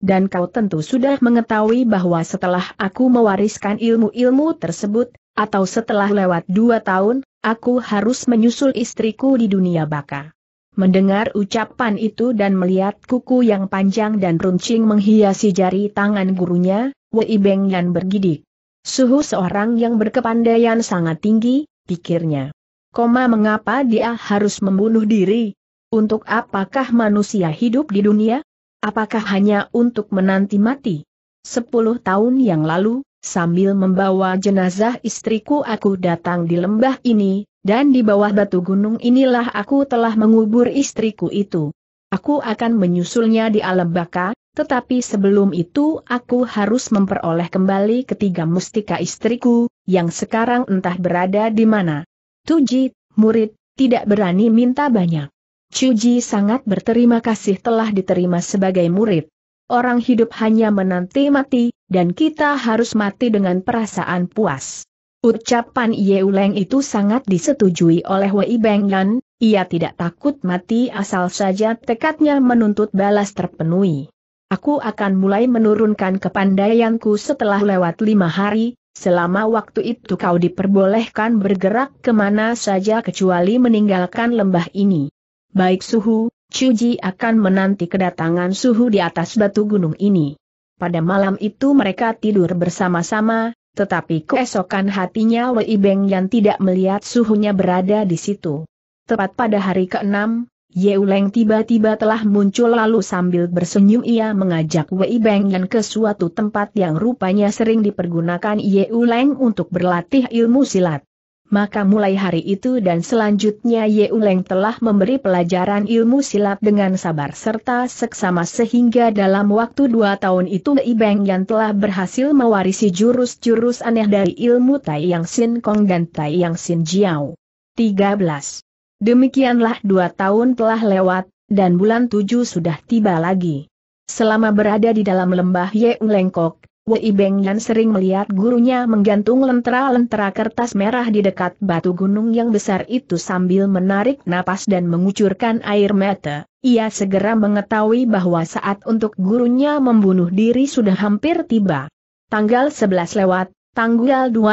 Dan kau tentu sudah mengetahui bahwa setelah aku mewariskan ilmu-ilmu tersebut, atau setelah lewat dua tahun, aku harus menyusul istriku di dunia baka. Mendengar ucapan itu dan melihat kuku yang panjang dan runcing menghiasi jari tangan gurunya, Wei Beng Yan bergidik. Suhu seorang yang berkepandaian sangat tinggi, pikirnya. Koma mengapa dia harus membunuh diri? Untuk apakah manusia hidup di dunia? Apakah hanya untuk menanti mati? Sepuluh tahun yang lalu, sambil membawa jenazah istriku aku datang di lembah ini, dan di bawah batu gunung inilah aku telah mengubur istriku itu. Aku akan menyusulnya di alam baka, tetapi sebelum itu aku harus memperoleh kembali ketiga mustika istriku, yang sekarang entah berada di mana. Tuji, murid, tidak berani minta banyak. Cuji sangat berterima kasih telah diterima sebagai murid. Orang hidup hanya menanti mati, dan kita harus mati dengan perasaan puas. Ucapan Yeuleng itu sangat disetujui oleh Wei Bengyan, ia tidak takut mati asal saja tekadnya menuntut balas terpenuhi. Aku akan mulai menurunkan kepandaianku setelah lewat lima hari, selama waktu itu kau diperbolehkan bergerak kemana saja kecuali meninggalkan lembah ini. Baik suhu, Cuji akan menanti kedatangan suhu di atas batu gunung ini. Pada malam itu mereka tidur bersama-sama, tetapi keesokan hatinya Wei Beng yang tidak melihat suhunya berada di situ. Tepat pada hari keenam. Yeuleng tiba-tiba telah muncul lalu sambil bersenyum ia mengajak Wei Yan ke suatu tempat yang rupanya sering dipergunakan Yeuleng untuk berlatih ilmu silat. Maka mulai hari itu dan selanjutnya Yeuleng telah memberi pelajaran ilmu silat dengan sabar serta seksama sehingga dalam waktu dua tahun itu Wei yang telah berhasil mewarisi jurus-jurus aneh dari ilmu Tai Yang Sin Kong dan Tai Yang Sin Jiao. 13. Demikianlah dua tahun telah lewat, dan bulan tujuh sudah tiba lagi. Selama berada di dalam lembah Yeung Lengkok, Wei Beng Yan sering melihat gurunya menggantung lentera-lentera kertas merah di dekat batu gunung yang besar itu sambil menarik napas dan mengucurkan air mata. Ia segera mengetahui bahwa saat untuk gurunya membunuh diri sudah hampir tiba. Tanggal 11 lewat, tanggal 12, 13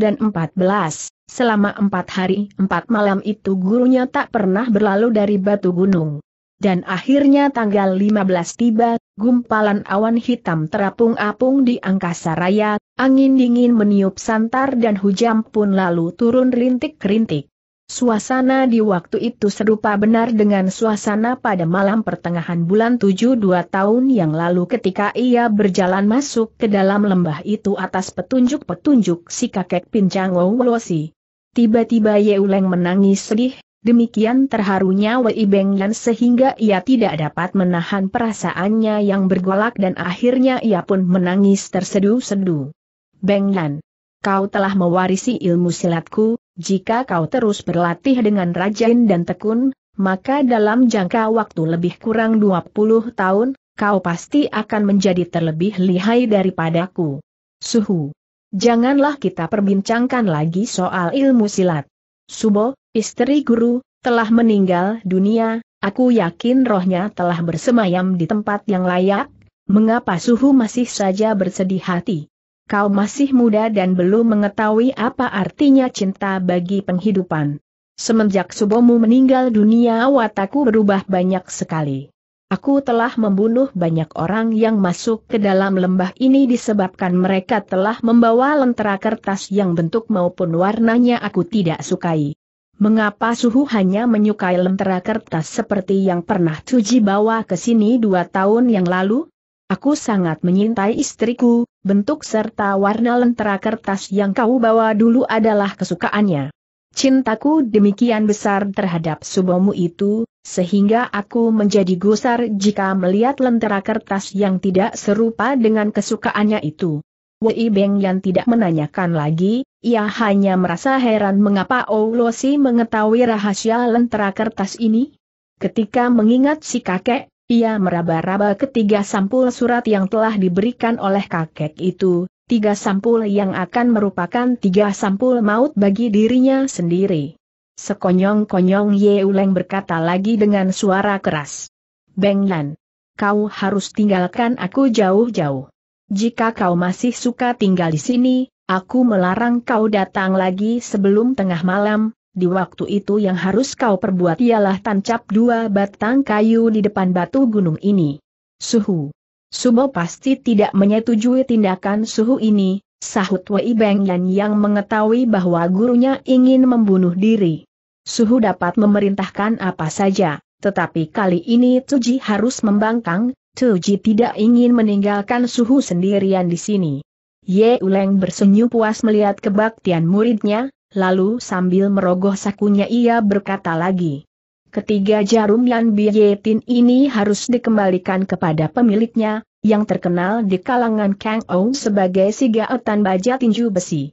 dan 14. Selama empat hari, empat malam itu gurunya tak pernah berlalu dari batu gunung. Dan akhirnya tanggal 15 tiba, gumpalan awan hitam terapung-apung di angkasa raya, angin dingin meniup santar dan hujan pun lalu turun rintik-rintik. Suasana di waktu itu serupa benar dengan suasana pada malam pertengahan bulan 7 dua tahun yang lalu ketika ia berjalan masuk ke dalam lembah itu atas petunjuk-petunjuk si kakek pincang Wowosi. Tiba-tiba Yeuleng menangis sedih, demikian terharunya Wei Benglan sehingga ia tidak dapat menahan perasaannya yang bergolak dan akhirnya ia pun menangis terseduh sedu Yan, kau telah mewarisi ilmu silatku, jika kau terus berlatih dengan rajin dan tekun, maka dalam jangka waktu lebih kurang 20 tahun, kau pasti akan menjadi terlebih lihai daripadaku. Suhu. Janganlah kita perbincangkan lagi soal ilmu silat. Subo, istri guru, telah meninggal dunia, aku yakin rohnya telah bersemayam di tempat yang layak, mengapa suhu masih saja bersedih hati? Kau masih muda dan belum mengetahui apa artinya cinta bagi penghidupan. Semenjak Subomu meninggal dunia watakku berubah banyak sekali. Aku telah membunuh banyak orang yang masuk ke dalam lembah ini disebabkan mereka telah membawa lentera kertas yang bentuk maupun warnanya aku tidak sukai. Mengapa suhu hanya menyukai lentera kertas seperti yang pernah tuji bawa ke sini dua tahun yang lalu? Aku sangat menyintai istriku, bentuk serta warna lentera kertas yang kau bawa dulu adalah kesukaannya. Cintaku demikian besar terhadap subomu itu, sehingga aku menjadi gusar jika melihat lentera kertas yang tidak serupa dengan kesukaannya itu. Wei Beng yang tidak menanyakan lagi, ia hanya merasa heran mengapa Oulosi mengetahui rahasia lentera kertas ini. Ketika mengingat si kakek, ia meraba-raba ketiga sampul surat yang telah diberikan oleh kakek itu, tiga sampul yang akan merupakan tiga sampul maut bagi dirinya sendiri. Sekonyong-konyong Ye Uleng berkata lagi dengan suara keras. Beng Lan, kau harus tinggalkan aku jauh-jauh. Jika kau masih suka tinggal di sini, aku melarang kau datang lagi sebelum tengah malam, di waktu itu yang harus kau perbuat ialah tancap dua batang kayu di depan batu gunung ini. Suhu Subo pasti tidak menyetujui tindakan suhu ini, sahut Wei Beng Yan yang mengetahui bahwa gurunya ingin membunuh diri. Suhu dapat memerintahkan apa saja, tetapi kali ini Tuji harus membangkang, Tuji tidak ingin meninggalkan Suhu sendirian di sini. Ye Uleng bersenyum puas melihat kebaktian muridnya, lalu sambil merogoh sakunya ia berkata lagi. Ketiga jarum Yan Bietin ini harus dikembalikan kepada pemiliknya, yang terkenal di kalangan Kang Ong sebagai Siga Etan Baja Tinju Besi.